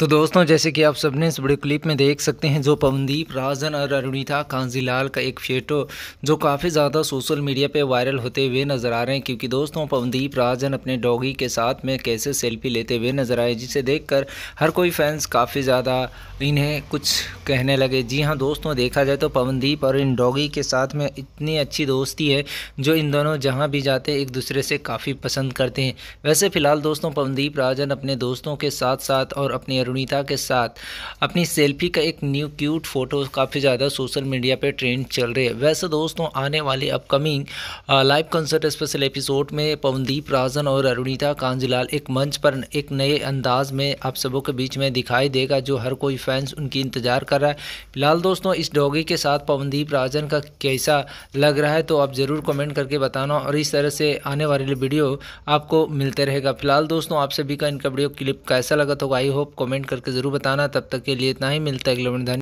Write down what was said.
तो दोस्तों जैसे कि आप सबने इस बड़े क्लिप में देख सकते हैं जो पवनदीप राजन और अरुणिता कांजीलाल का एक फेटो जो काफ़ी ज़्यादा सोशल मीडिया पे वायरल होते हुए नज़र आ रहे हैं क्योंकि दोस्तों पवनदीप राजन अपने डॉगी के साथ में कैसे सेल्फी लेते हुए नज़र आए जिसे देखकर हर कोई फैंस काफ़ी ज़्यादा इन्हें कुछ कहने लगे जी हाँ दोस्तों देखा जाए तो पवनदीप और इन डॉगी के साथ में इतनी अच्छी दोस्ती है जो इन दोनों जहाँ भी जाते एक दूसरे से काफ़ी पसंद करते हैं वैसे फ़िलहाल दोस्तों पवनदीप राजन अपने दोस्तों के साथ साथ और अपने वरुणिता के साथ अपनी सेल्फी का एक न्यू क्यूट फोटो काफ़ी ज़्यादा सोशल मीडिया पे ट्रेंड चल रहे हैं वैसे दोस्तों आने वाले upcoming live concert special episode में पवनदीप राजन और अरुणिता कांजलाल एक मंच पर एक नए अंदाज में आप सबों के बीच में दिखाई देगा जो हर कोई फैंस उनकी इंतजार कर रहा है फिलहाल दोस्तों इस डॉगी के साथ पवनदीप राजन का कैसा लग रहा है तो आप ज़रूर कमेंट करके बताना और इस तरह से आने वाले वीडियो आपको मिलते रहेगा फिलहाल दोस्तों आप सभी का इनका वीडियो क्लिप कैसा लगा तो आई होप कमेंट कमेंट करके ज़रूर बताना तब तक के लिए इतना ही मिलता है अगले